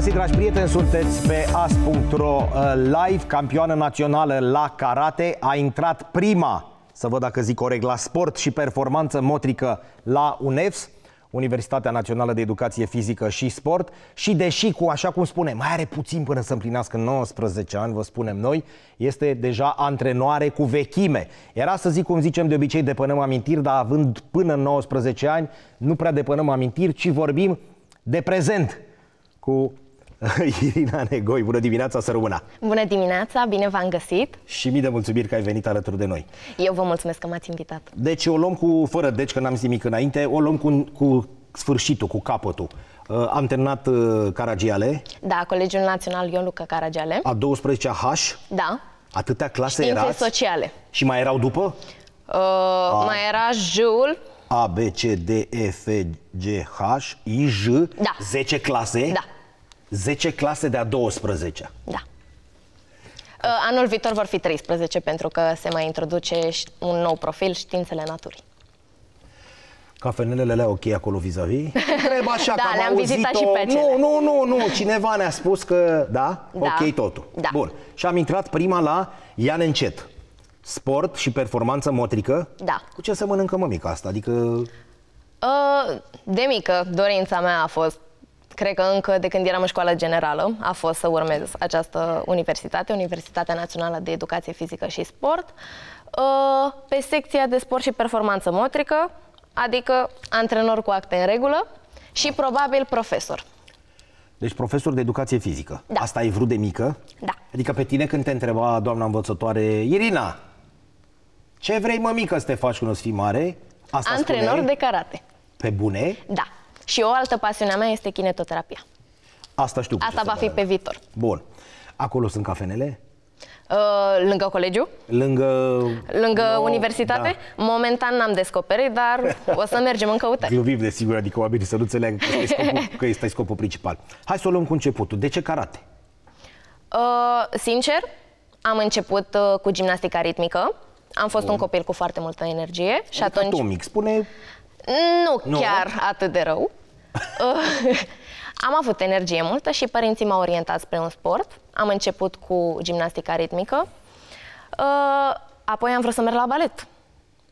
găsit, dragi prieteni, sunteți pe as.ro uh, live, campioană națională la karate. A intrat prima, să văd dacă zic corect, la sport și performanță motrică la UNEFS, Universitatea Națională de Educație Fizică și Sport și deși cu, așa cum spune, mai are puțin până să împlinească 19 ani, vă spunem noi, este deja antrenoare cu vechime. Era să zic cum zicem de obicei depănăm amintiri, dar având până 19 ani, nu prea depănăm amintiri, ci vorbim de prezent cu Irina Negoi. Bună dimineața, rămână. Bună dimineața, bine v-am găsit! Și mii de mulțumiri că ai venit alături de noi. Eu vă mulțumesc că m-ați invitat. Deci o luăm cu, fără deci, că n-am zis nimic înainte, o luăm cu, cu sfârșitul, cu capătul. Uh, am terminat uh, Caragiale. Da, Colegiul Național Ion Luca Caragiale. A 12-a H. Da. Atâtea clase Științe erați? sociale. Și mai erau după? Uh, A. Mai era Jul. A, B, C, D, E, F, G, H, I, J. Da. 10 clase. Da. 10 clase de-a 12-a. Da. Uh, anul viitor vor fi 13 pentru că se mai introduce un nou profil, științele naturii. Cafenelele le ok acolo vis-a-vis? -vis. așa da, că am auzit Și pe nu, nu, nu, nu, cineva ne-a spus că da, da. ok totul. Da. Bun. Și am intrat prima la Ian Încet. Sport și performanță motrică? Da. Cu ce se mănâncă mămica asta? Adică... Uh, de mică, dorința mea a fost cred că încă de când eram în școală generală a fost să urmez această universitate, Universitatea Națională de Educație Fizică și Sport, uh, pe secția de sport și performanță motrică, adică antrenor cu acte în regulă și probabil profesor. Deci profesor de educație fizică. Da. Asta ai vrut de mică? Da. Adică pe tine când te întreba doamna învățătoare, Irina, ce vrei mămică să te faci când o să fii mare? Asta Antrenor spuneai? de karate. Pe bune? Da. Și o altă pasiunea mea este kinetoterapia. Asta știu. Asta va fi pe viitor. Bun. Acolo sunt cafenele? Uh, lângă colegiu. Lângă... Lângă no, universitate. Da. Momentan n-am descoperit, dar o să mergem în căutări. Gluviv, desigur, adică oamenii să nu înțeleagă că este scopul, scopul principal. Hai să o luăm cu începutul. De ce karate? Uh, sincer, am început uh, cu gimnastica ritmică. Am fost Bun. un copil cu foarte multă energie și adică atunci... Atomic, spune... Nu, nu chiar atât de rău. am avut energie multă și părinții m-au orientat spre un sport. Am început cu gimnastica ritmică. Uh, apoi am vrut să merg la balet.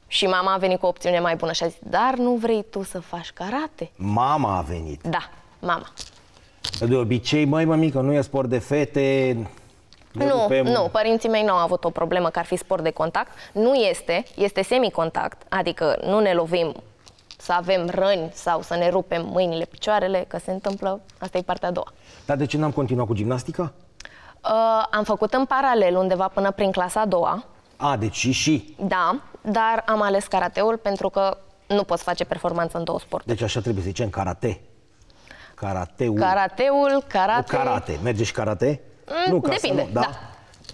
Și mama a venit cu o opțiune mai bună și a zis, dar nu vrei tu să faci karate? Mama a venit? Da, mama. De obicei, măi, mămică, nu e sport de fete... nu, rupem... nu, părinții mei nu au avut o problemă că ar fi sport de contact. Nu este, este semicontact, adică nu ne lovim să avem răni sau să ne rupem mâinile, picioarele, că se întâmplă, asta e partea a doua. Dar de ce n-am continuat cu gimnastica? Uh, am făcut în paralel undeva până prin clasa a doua. A, deci și și. Da, dar am ales karateul pentru că nu poți face performanță în două sporturi. Deci așa trebuie să zicem karate. Karateul. Karateul, karate. Nu karate. Mergi și karate? Mm, nu, ca depinde, să nu, da. da.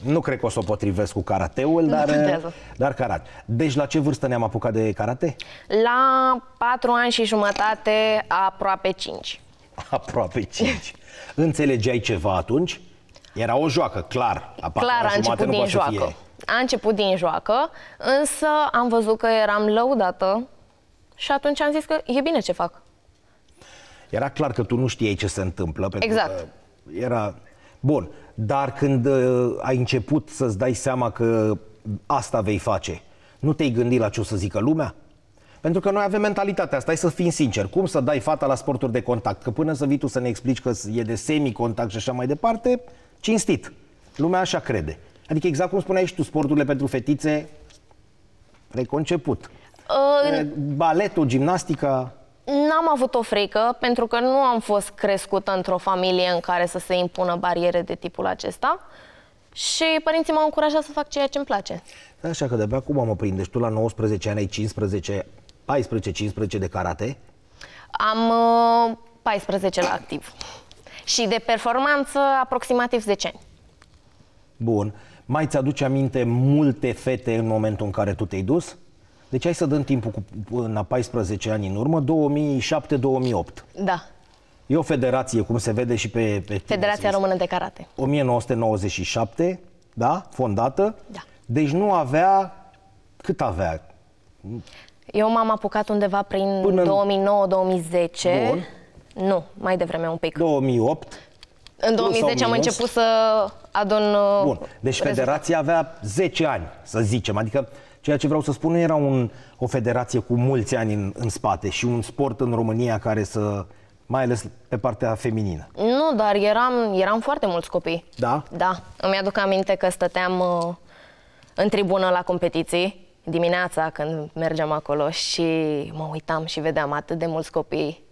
Nu cred că o să o potrivesc cu karateul, dar, dar karate. Deci la ce vârstă ne-am apucat de karate? La 4 ani și jumătate, aproape 5. Aproape 5. Înțelegeai ceva atunci? Era o joacă, clar. A clar, a început din joacă. A început din joacă, însă am văzut că eram lăudată și atunci am zis că e bine ce fac. Era clar că tu nu știai ce se întâmplă, pentru exact. că era Bun, dar când uh, ai început să-ți dai seama că asta vei face, nu te-ai gândit la ce o să zică lumea? Pentru că noi avem mentalitatea asta, hai să fim sinceri. Cum să dai fata la sporturi de contact? Că până să vii tu să ne explici că e de semi-contact și așa mai departe, cinstit. Lumea așa crede. Adică exact cum spuneai și tu, sporturile pentru fetițe, reconceput. Uh... Baletul, gimnastica... N-am avut o frică pentru că nu am fost crescută într-o familie în care să se impună bariere de tipul acesta și părinții m-au încurajat să fac ceea ce îmi place. Așa că de-abia acum mă prindești. Deci tu la 19 ani ai 15, 14-15 de karate? Am uh, 14 la activ și de performanță aproximativ 10 ani. Bun. Mai ți-aduce aminte multe fete în momentul în care tu te-ai dus? Deci hai să dăm timpul cu, până 14 ani în urmă, 2007-2008. Da. E o federație, cum se vede și pe... pe Federația Română de Karate. 1997, da? Fondată. Da. Deci nu avea... Cât avea? Eu m-am apucat undeva prin Până... 2009-2010. Nu, mai devreme un pic. 2008. În 2010 am început să adun... Bun, deci rezultat. federația avea 10 ani, să zicem, adică Ceea ce vreau să spun nu era un, o federație cu mulți ani în, în spate și un sport în România care să mai ales pe partea feminină. Nu, dar eram, eram foarte mulți copii. Da? Da. Îmi aduc aminte că stăteam uh, în tribună la competiții dimineața când mergeam acolo și mă uitam și vedeam atât de mulți copii.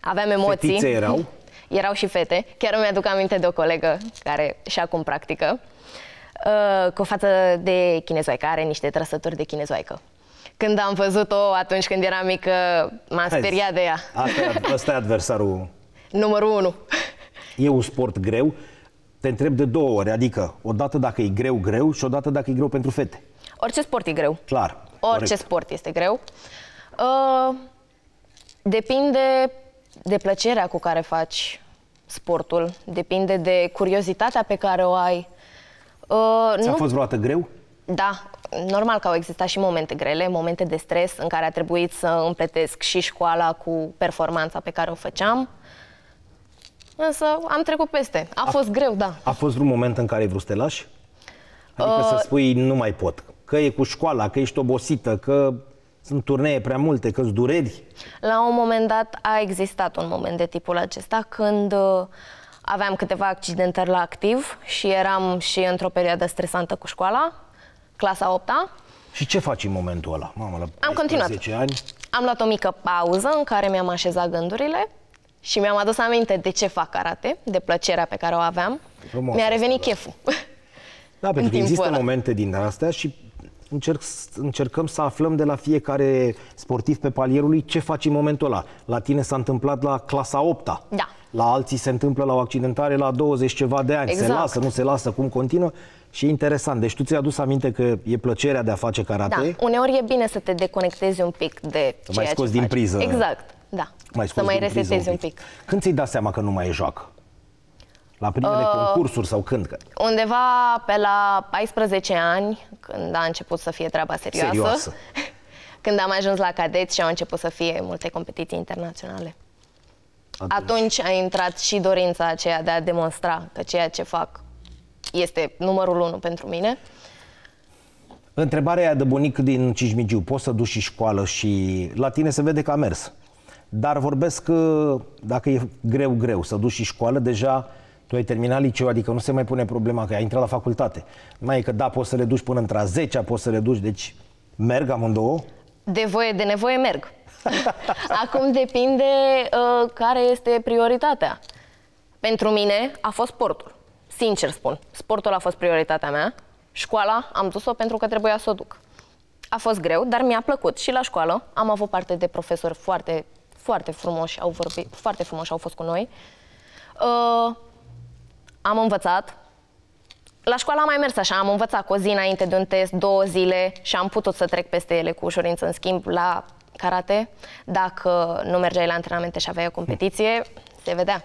Aveam emoții. Fetițe erau? erau și fete. Chiar îmi aduc aminte de o colegă care și acum practică. Uh, cu o față de chinezoică, are niște trăsături de chinezoică. Când am văzut-o atunci când eram mică, m-am speriat de ea. Asta e adversarul. Numărul 1. E un sport greu. Te întreb de două ori, adică o dată dacă e greu, greu și o dată dacă e greu pentru fete. Orice sport e greu. Clar. Orice corect. sport este greu. Uh, depinde de plăcerea cu care faci sportul, depinde de curiozitatea pe care o ai, Uh, Ți-a nu... fost vreodată greu? Da, normal că au existat și momente grele, momente de stres în care a trebuit să împletesc și școala cu performanța pe care o făceam. Însă am trecut peste. A, a fost greu, da. A fost un moment în care ai vrut să te lași? Adică uh, să spui nu mai pot. Că e cu școala, că ești obosită, că sunt turnee prea multe, că-ți dureri. La un moment dat a existat un moment de tipul acesta când uh, aveam câteva accidentări la activ și eram și într-o perioadă stresantă cu școala, clasa 8 -a. Și ce faci în momentul ăla? Mamă, la Am continuat. 10 ani? Am luat o mică pauză în care mi-am așezat gândurile și mi-am adus aminte de ce fac karate, de plăcerea pe care o aveam. Mi-a revenit asta, da. cheful. Da, pentru că există ăla. momente din astea și încerc, încercăm să aflăm de la fiecare sportiv pe palierului ce faci în momentul ăla. La tine s-a întâmplat la clasa 8 -a. Da la alții se întâmplă la o accidentare la 20 ceva de ani. Exact. Se lasă, nu se lasă, cum continuă. Și e interesant. Deci tu ți-ai adus aminte că e plăcerea de a face karate? Da, uneori e bine să te deconectezi un pic de ceea mai scos ce din faci. priză. Exact, da. Mai să mai resetezi un pic. un pic. Când ți-ai dat seama că nu mai e joacă? La primele uh, concursuri sau când? Undeva pe la 14 ani, când a început să fie treaba serioasă. serioasă. când am ajuns la cadeți și au început să fie multe competiții internaționale. Atunci. Atunci a intrat și dorința aceea de a demonstra că ceea ce fac este numărul unu pentru mine. Întrebarea de bunic din Cismigiu, poți să duci și școală și la tine se vede că a mers. Dar vorbesc că uh, dacă e greu, greu să duci și școală, deja tu ai terminat liceu, adică nu se mai pune problema că ai intrat la facultate. Mai e că da, poți să le duci până într-a 10 poți să le duci, deci merg amândouă? De voie, de nevoie merg. Acum depinde uh, care este prioritatea. Pentru mine a fost sportul. Sincer spun, sportul a fost prioritatea mea. Școala am dus-o pentru că trebuia să o duc. A fost greu, dar mi-a plăcut. Și la școală am avut parte de profesori foarte, foarte frumoși, au vorbit, foarte frumoși au fost cu noi. Uh, am învățat. La școală am mai mers așa, am învățat cu o zi înainte de un test, două zile și am putut să trec peste ele cu ușurință. În schimb, la karate. Dacă nu mergeai la antrenamente și aveai o competiție, se vedea.